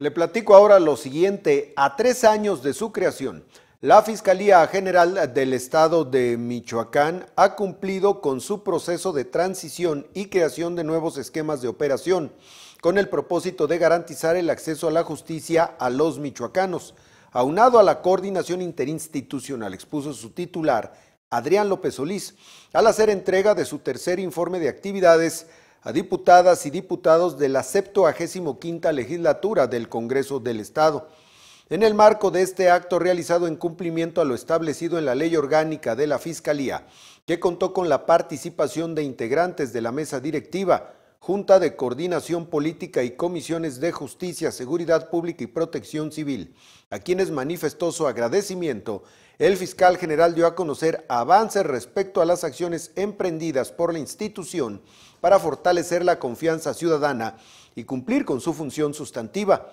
Le platico ahora lo siguiente. A tres años de su creación, la Fiscalía General del Estado de Michoacán ha cumplido con su proceso de transición y creación de nuevos esquemas de operación, con el propósito de garantizar el acceso a la justicia a los michoacanos. Aunado a la coordinación interinstitucional, expuso su titular, Adrián López Solís, al hacer entrega de su tercer informe de actividades a diputadas y diputados de la 75 legislatura del Congreso del Estado. En el marco de este acto realizado en cumplimiento a lo establecido en la Ley Orgánica de la Fiscalía, que contó con la participación de integrantes de la mesa directiva, Junta de Coordinación Política y Comisiones de Justicia, Seguridad Pública y Protección Civil, a quienes manifestó su agradecimiento, el fiscal general dio a conocer avances respecto a las acciones emprendidas por la institución para fortalecer la confianza ciudadana y cumplir con su función sustantiva.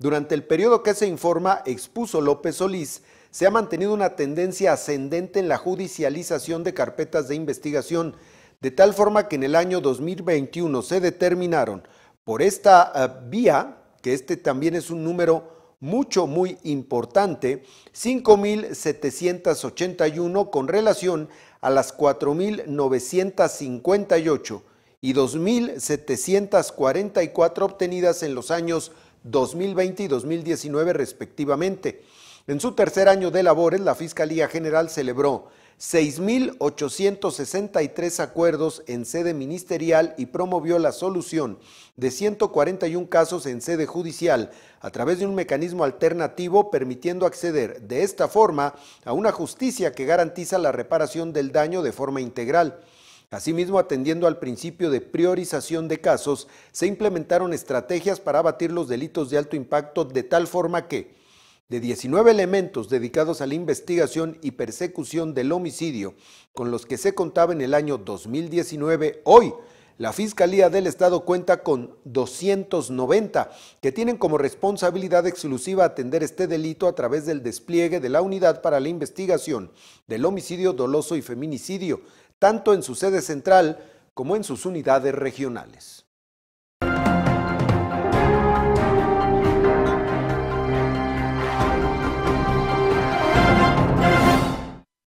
Durante el periodo que se informa, expuso López Solís, se ha mantenido una tendencia ascendente en la judicialización de carpetas de investigación, de tal forma que en el año 2021 se determinaron por esta eh, vía, que este también es un número mucho, muy importante, 5.781 con relación a las 4.958 y 2.744 obtenidas en los años 2020 y 2019 respectivamente. En su tercer año de labores, la Fiscalía General celebró 6.863 acuerdos en sede ministerial y promovió la solución de 141 casos en sede judicial a través de un mecanismo alternativo permitiendo acceder de esta forma a una justicia que garantiza la reparación del daño de forma integral. Asimismo, atendiendo al principio de priorización de casos, se implementaron estrategias para abatir los delitos de alto impacto de tal forma que de 19 elementos dedicados a la investigación y persecución del homicidio, con los que se contaba en el año 2019, hoy la Fiscalía del Estado cuenta con 290 que tienen como responsabilidad exclusiva atender este delito a través del despliegue de la Unidad para la Investigación del Homicidio Doloso y Feminicidio, tanto en su sede central como en sus unidades regionales.